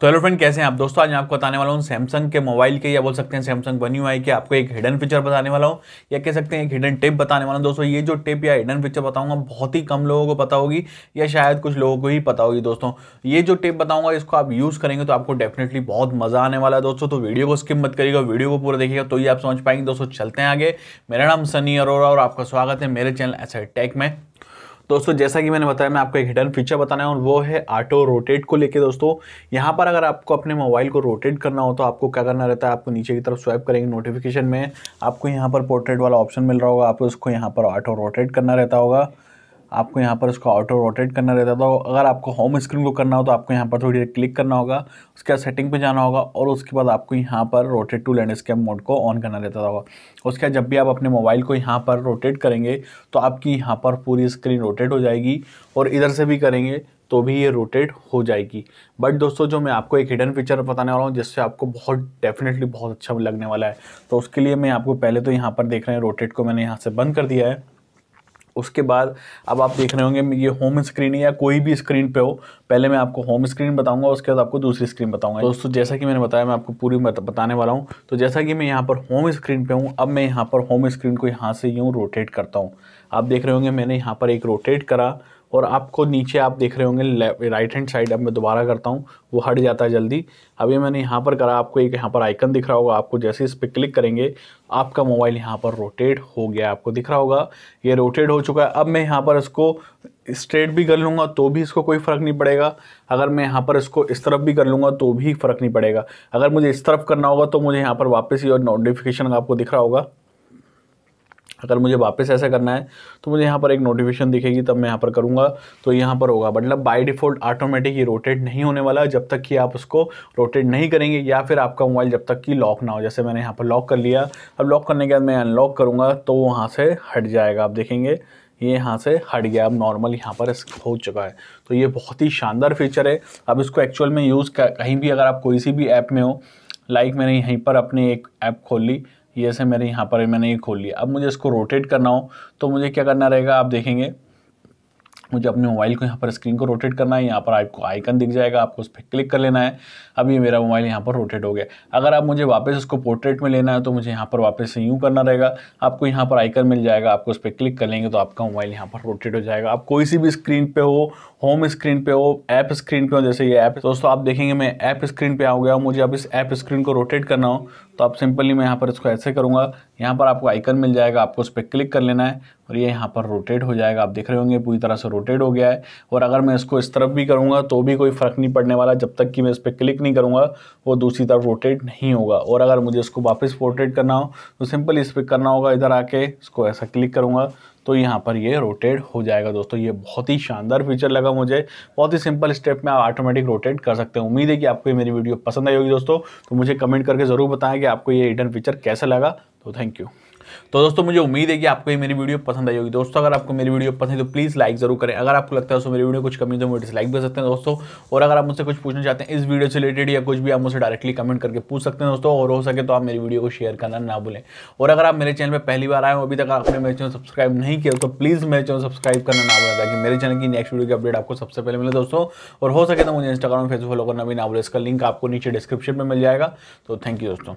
तो hello friend कैसे हैं आप दोस्तों आज मैं आपको बताने वाला हूँ सैमसंग के मोबाइल के या बोल सकते हैं सैमसंग बनी हुआ है कि आपको एक हिडन फीचर बताने वाला हूँ या कह सकते हैं एक हिडन टिप बताने वाला हूँ दोस्तों ये जो टिप या हिडन फीचर बताऊंगा बहुत ही कम लोगों को पता होगी या शायद कुछ लोगों को ही पता होगी दोस्तों ये जो टिप बताऊंगा इसको आप यूज़ करेंगे तो आपको डेफिनेटली बहुत मज़ा आने वाला है दोस्तों तो वीडियो को स्किप मत करिएगा वीडियो को पूरा देखिएगा तो ये आप समझ पाएंगे दोस्तों चलते हैं आगे मेरा नाम सनी अरोरा और आपका स्वागत है मेरे चैनल एस टेक में दोस्तों जैसा कि मैंने बताया मैं आपको एक हिडन फीचर बताना है और वो है ऑटो रोटेट को लेके दोस्तों यहाँ पर अगर आपको अपने मोबाइल को रोटेट करना हो तो आपको क्या करना रहता है आपको नीचे की तरफ स्वाइप करेंगे नोटिफिकेशन में आपको यहाँ पर पोर्ट्रेट वाला ऑप्शन मिल रहा होगा आपको उसको यहाँ पर ऑटो रोटेट करना रहता होगा आपको यहाँ पर उसको ऑटो रोटेट करना रहता था तो अगर आपको होम स्क्रीन को करना हो तो आपको यहाँ पर थोड़ी देर क्लिक करना होगा उसके बाद सेटिंग पे जाना होगा और उसके बाद आपको यहाँ पर रोटेट टू लैंडस्केप मोड को ऑन करना रहता होगा उसके बाद जब भी आप अपने मोबाइल को यहाँ पर रोटेट करेंगे तो आपकी यहाँ पर पूरी स्क्रीन रोटेट हो जाएगी और इधर से भी करेंगे तो भी ये रोटेट हो जाएगी बट दोस्तों जो मैं आपको एक हिडन फीचर बताने वाला हूँ जिससे आपको बहुत डेफिनेटली बहुत अच्छा लगने वाला है तो उसके लिए मैं आपको पहले तो यहाँ पर देख रहे हैं रोटेट को मैंने यहाँ से बंद कर दिया है उसके बाद अब आप देख रहे होंगे ये होम स्क्रीन या कोई भी स्क्रीन पे हो पहले मैं आपको होम स्क्रीन बताऊंगा उसके बाद आपको दूसरी स्क्रीन बताऊंगा दोस्तों जैसा कि मैंने बताया मैं आपको पूरी बताने वाला हूँ तो जैसा कि मैं यहाँ पर होम स्क्रीन पे हूँ अब मैं यहाँ पर होम स्क्रीन को यहाँ से यूँ रोटेट करता हूँ आप देख रहे होंगे मैंने यहाँ पर एक रोटेट करा और आपको नीचे आप देख रहे होंगे राइट हैंड साइड अब मैं दोबारा करता हूँ वो हट जाता है जल्दी अभी मैंने यहाँ पर करा आपको एक यहाँ पर आइकन दिख रहा होगा आपको जैसे इस पर क्लिक करेंगे आपका मोबाइल यहाँ पर रोटेट हो गया आपको दिख रहा होगा ये रोटेट हो चुका है अब मैं यहाँ पर इसको स्ट्रेट भी कर लूँगा तो भी इसको कोई फ़र्क नहीं पड़ेगा अगर मैं यहाँ पर इसको इस तरफ भी कर लूँगा तो भी फ़र्क नहीं पड़ेगा अगर मुझे इस तरफ करना होगा तो मुझे यहाँ पर वापस ही और नोटिफिकेशन आपको दिख रहा होगा अगर मुझे वापस ऐसा करना है तो मुझे यहाँ पर एक नोटिफिकेशन दिखेगी तब मैं यहाँ पर करूँगा तो यहाँ पर होगा मतलब बाय डिफ़ॉल्ट ऑटोमेटिक ये रोटेट नहीं होने वाला जब तक कि आप उसको रोटेट नहीं करेंगे या फिर आपका मोबाइल जब तक कि लॉक ना हो जैसे मैंने यहाँ पर लॉक कर लिया अब लॉक करने के बाद मैं अनलॉक करूँगा तो वहाँ से हट जाएगा आप देखेंगे ये यहाँ से हट गया अब नॉर्मल यहाँ पर हो चुका है तो ये बहुत ही शानदार फीचर है अब इसको एक्चुअल में यूज़ कहीं भी अगर आप कोई सी भी ऐप में हो लाइक मैंने यहीं पर अपनी एक ऐप खोल ली ये से मेरे यहाँ पर मैंने ये खोल लिया अब मुझे इसको रोटेट करना हो तो मुझे क्या करना रहेगा आप देखेंगे मुझे अपने मोबाइल को यहाँ पर स्क्रीन को रोटेट करना है यहाँ पर आपको आइकन दिख जाएगा आपको उस पर क्लिक कर लेना है अब ये मेरा मोबाइल यहाँ पर रोटेट हो गया अगर आप मुझे वापस उसको पोर्ट्रेट में लेना है तो मुझे यहाँ पर वापस से यूँ करना रहेगा आपको यहाँ पर आइकन मिल जाएगा आपको उस पर क्लिक कर लेंगे तो आपका मोबाइल यहाँ पर रोटेट हो जाएगा आप कोई सी भी स्क्रीन पर हो होम स्क्रीन पर हो ऐप स्क्रीन पर हो जैसे ये ऐप दोस्तों आप देखेंगे मैं ऐप स्क्रीन पर आ गया मुझे अब इस ऐप स्क्रीन को रोटेट करना हो तो आप सिंपली मैं यहाँ पर इसको ऐसे करूँगा यहाँ पर आपको आइकन मिल जाएगा आपको उस पर क्लिक कर लेना है और ये यहाँ पर रोटेट हो जाएगा आप देख रहे होंगे पूरी तरह से रोटेट हो गया है और अगर मैं इसको इस तरफ भी करूँगा तो भी कोई फ़र्क नहीं पड़ने वाला जब तक कि मैं इस पर क्लिक नहीं करूँगा वो दूसरी तरफ रोटेट नहीं होगा और अगर मुझे इसको वापस रोटेट करना हो तो सिंपल इस पर करना होगा इधर आके इसको ऐसा क्लिक करूँगा तो यहाँ पर ये रोटेट हो जाएगा दोस्तों ये बहुत ही शानदार फीचर लगा मुझे बहुत ही सिंपल स्टेप में आप ऑटोमेटिक रोटेट कर सकते हैं उम्मीद है कि आपको मेरी वीडियो पसंद आई होगी दोस्तों तो मुझे कमेंट करके ज़रूर बताएं कि आपको ये रिटर्न फीचर कैसा लगा तो थैंक यू तो दोस्तों मुझे उम्मीद है कि आपको ये मेरी वीडियो पसंद आई होगी दोस्तों अगर आपको मेरी वीडियो पसंद है तो प्लीज़ लाइक जरूर करें अगर आपको लगता है उसमें मेरी वीडियो कुछ कमी तो मुझे डिसलाइक भी कर सकते हैं दोस्तों और अगर आप मुझसे कुछ पूछना चाहते हैं इस वीडियो से रिलेटेड या कुछ भी आप मुझसे डायरेक्टली कमेंट करके पूछ सकते हैं दोस्तों और हो सके तो आप मेरी वीडियो को शेयर करना ना भूलें और अगर आप मेरे चैनल पर पहली बार आए हो अभी तक आपने मेरे चैनल सब्सक्राइब नहीं किया तो प्लीज़ मेरे चैनल सब्सक्राइब करना ना भूलें ताकि मेरे चैनल की नेक्स्ट वीडियो की अपडेट आपको सबसे पहले मिले दोस्तों और हो सके तो मुझे इंस्टाग्राम फेसबुक फॉलो करना भी ना भूलें इसका लिंक आपको नीचे डिस्क्रिप्शन में मिल जाएगा तो थैंक यू दोस्तों